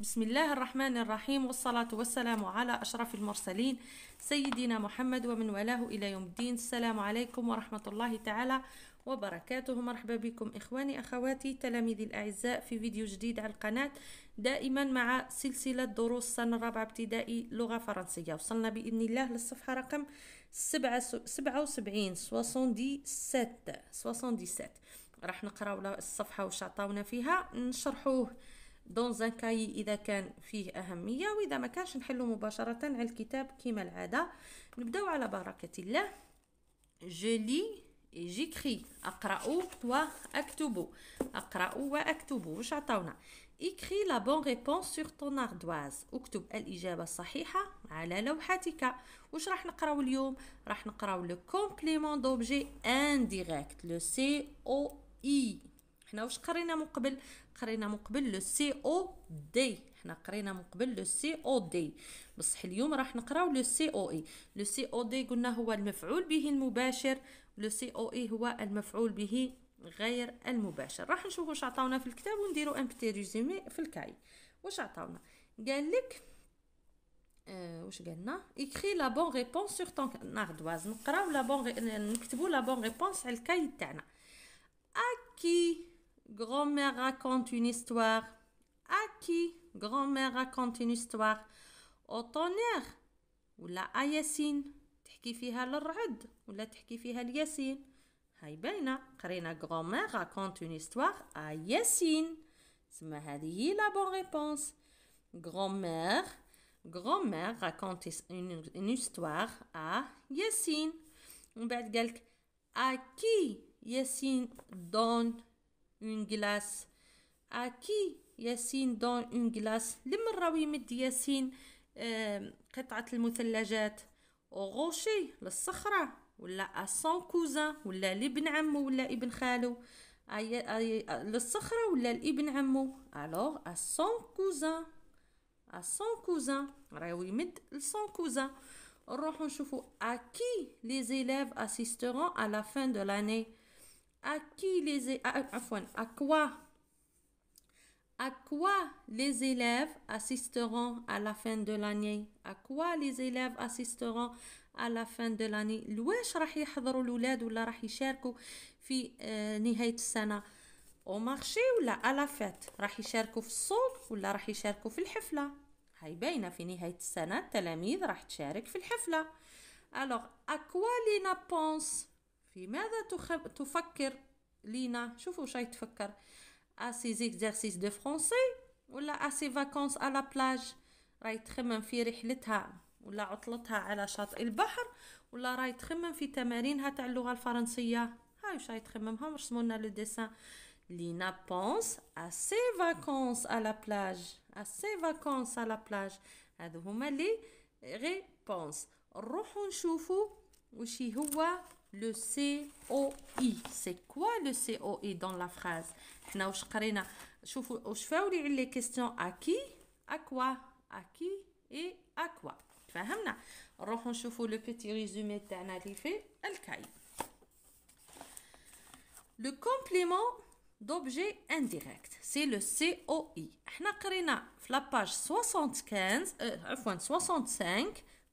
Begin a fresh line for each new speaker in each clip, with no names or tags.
بسم الله الرحمن الرحيم والصلاة والسلام على أشرف المرسلين سيدنا محمد ومن والاه إلى يوم الدين السلام عليكم ورحمة الله تعالى وبركاته مرحبا بكم إخواني أخواتي تلاميذي الأعزاء في فيديو جديد على القناة دائما مع سلسلة دروس سنة الرابعة ابتدائي لغة فرنسية وصلنا بإذن الله للصفحة رقم سبعة سبعة وسبعين سواسوندي ست سواسوندي ست راح نقرأ الصفحة وش عطاونا فيها نشرحوه دون زان كاي اذا كان فيه اهميه واذا ما كانش نحلو مباشره على الكتاب كما العاده نبداو على بركه الله جلي جيكري اقرا واكتب اقرا واكتب واش عطاونا اكري لا بون ريبونس سور طون اردواز اكتب الاجابه الصحيحه على لوحتك واش راح نقراو اليوم راح نقراو لو كومبليمون دوبجي انديريكت لو سي او اي حنا واش قرينا من قبل قرينا من قبل لو سي او دي حنا قرينا من قبل لو سي او دي بصح اليوم راح نقراو لو سي او اي لو سي او دي قلنا هو المفعول به المباشر لو سي او اي هو المفعول به غير المباشر راح نشوفوا واش عطاونا في الكتاب ونديرو ان بيتي ريزومي في الكاي واش عطاونا قال لك آه، واش قالنا اكري لا بون ريبونس سور طون ناردواز نقراو لا بون نكتبوا لا بون ريبونس على الكاي تاعنا اكي Grand-mère raconte une histoire. À qui Grand-mère raconte une histoire. Au tonnerre Tu آياسين تحكي فيها للرعد ولا تحكي فيها الياسين هاي باينة قرينا grand-mère raconte une histoire à Yassine. C'est هذه bonne réponse. grand-mère grand-mère raconte une, histoire à Yassine. On بعد قالك à qui Yassine donne une glace à qui ياسين دون اون غلاس لمن راهو يمد ياسين قطعة المثلجات غوشي للصخرة ولا أسون كوزان ولا لابن عمو ولا ابن خالو أي آه، أي آه، آه، للصخرة ولا لابن عمو الوغ أسون كوزان أسون كوزان راهو يمد لسون كوزان نروحو نشوفو أكي لي زيلاف ا على فان دو لاني à qui les à, à quoi à quoi les élèves assisteront à la fin de l'année à quoi les élèves assisteront à la fin de l'année لواش راح يحضروا الاولاد ولا راح يشاركوا في نهايه السنه او مارشي ولا على فات راح يشاركوا في السوق ولا راح يشاركوا في الحفله هاي باينه في نهايه السنه التلاميذ راح تشارك في الحفله alors à quoi les pense في ماذا تخب... تفكر لينا شوفوا شاي تفكر اسي زيكزارسيس دو فرونسي ولا اسي فاكونس على بلاج راهي تخمم في رحلتها ولا عطلتها على شاطئ البحر ولا راهي تخمم في تمارينها تاع اللغه الفرنسيه هاي واش راهي تخممهم لنا لو ديسان لينا بونس اسي فاكونس على بلاج اسي فاكونس على بلاج هذو هما لي ريبونس نروحو نشوفو وشي هو le COI c'est quoi le COI dans la phrase حنا واش قرينا شوفوا واش فاولي على لي كيسيون ا كي ا كوا ا كي اي ا كوا تفهمنا نروحو نشوفو لو بيتي ريزومي تاعنا اللي في الكاي لو كومبليمون d'objet indirect سي le COI حنا قرينا في la page 75 عفوا 65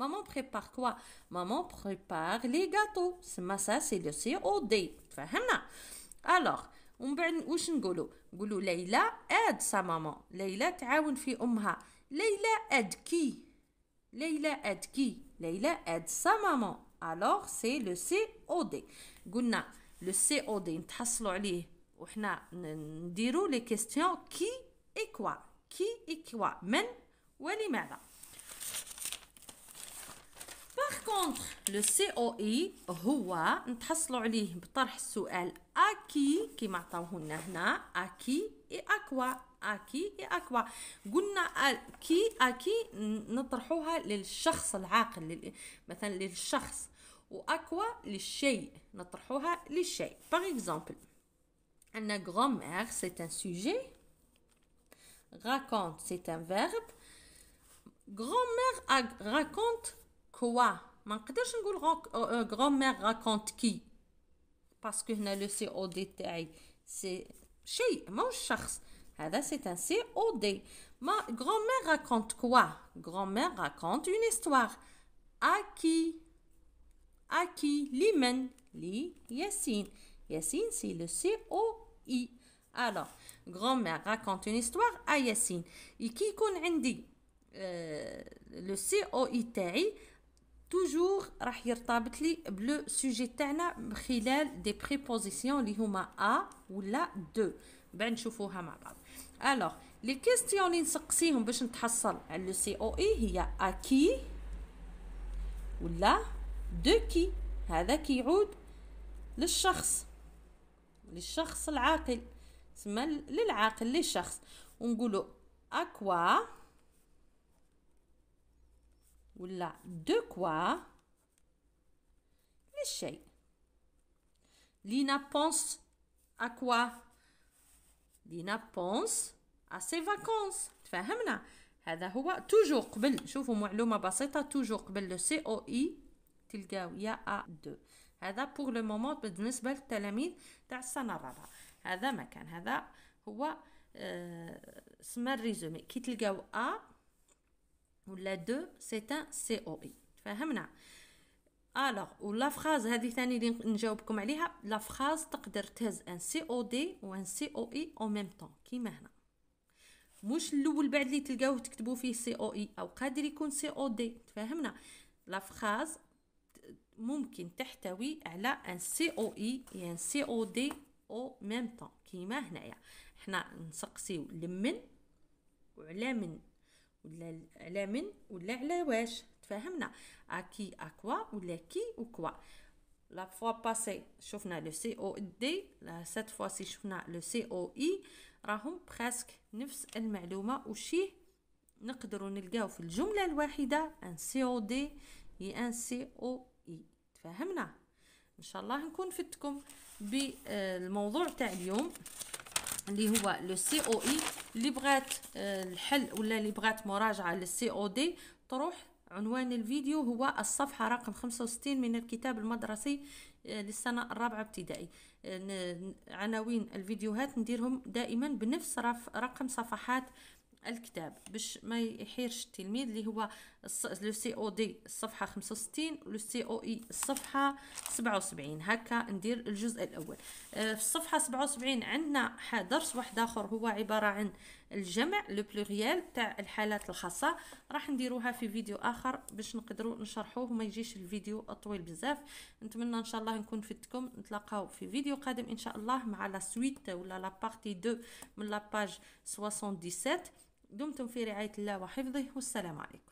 Maman prépare quoi? Maman prépare les gâteaux. C'est c'est le COD. Alors, on va nous dire que Leila aide sa maman. Leila fi umha. aide qui? Leila aide qui? aide sa maman. Alors, c'est le COD. Gunna. le COD, On ali. on n'dirou les questions qui et quoi? Qui et quoi? Men, ou le COI هو نتحصلوا عليه بطرح السؤال à qui et à quoi à qui et à quoi قلنا à qui نطرحوها للشخص العاقل مثلا للشخص quoi للشيء نطرحوها par exemple c'est un sujet raconte c'est un verbe grand-mère raconte quoi mais grand-mère raconte qui parce que le COD » au détail c'est chez moi c'est un COD ». ma grand-mère raconte quoi grand-mère raconte une histoire à qui à qui l'emmène lui Yassine. »« Yassine, c'est le C alors grand-mère raconte une histoire à Yassine. »« Et qui compte euh, le C O توجور راح يرتبط لي بلو سوجي تاعنا من خلال دي بريبوزيسيون اللي هما ا ولا دو بعد نشوفوها مع بعض الوغ لي كيستيون اللي نسقسيهم باش نتحصل على لو سي او اي هي ا كي ولا دو كي هذا كيعود للشخص للشخص العاقل تسمى للعاقل للشخص ونقولوا اكوا ولا دو كوا للشيء لينا بونس أكوا لينا بونس أسي فاكونس تفهمنا هذا هو توجو قبل شوفوا معلومة بسيطة توجو قبل لو سي او اي تلقاو يا ا دو هذا بور لو مومون بالنسبة للتلاميذ تاع السنة الرابعة هذا مكان هذا هو آه سما الريزومي كي تلقاو ا ولا دو سي ان سي او اي تفاهمنا الوغ ولا فراز هذه ثاني اللي نجاوبكم عليها لا فراز تقدر تهز ان سي او دي و ان سي او اي او ميم طون كيما هنا مش الاول بعد اللي تلقاوه تكتبوا فيه سي او اي او قادر يكون سي او دي تفاهمنا لا فراز ممكن تحتوي على ان سي او اي ان سي او دي او ميم طون كيما هنايا حنا نسقسيو لمن وعلى من ولا على من ولا على واش تفاهمنا اكي اكوا ولا كي وكوا لا فوا باسي شفنا لو سي او دي سات فوا سي شفنا لو سي او اي راهم بريسك نفس المعلومه وشيه نقدروا نلقاو في الجمله الواحده ان سي او دي هي ان سي او اي تفاهمنا ان شاء الله نكون فدتكم بالموضوع تاع اليوم اللي هو لو سي او اي اللي بغات آه، الحل ولا اللي بغات مراجعه للسي او دي تروح عنوان الفيديو هو الصفحة رقم 65 من الكتاب المدرسي آه، للسنة الرابعة ابتدائي آه، عناوين الفيديوهات نديرهم دائما بنفس رقم صفحات الكتاب باش ما يحيرش التلميذ اللي هو لو سي او دي الصفحه 65 لو سي او اي الصفحه 77 هكا ندير الجزء الاول آه، في الصفحه 77 عندنا درس واحد اخر هو عباره عن الجمع لو بلوريال تاع الحالات الخاصه راح نديروها في فيديو اخر باش نقدروا نشرحوه وما يجيش الفيديو طويل بزاف نتمنى ان شاء الله نكون فدتكم نتلاقاو في فيديو قادم ان شاء الله مع لا سويت ولا لا بارتي 2 من باج 77 دمتم في رعاية الله وحفظه والسلام عليكم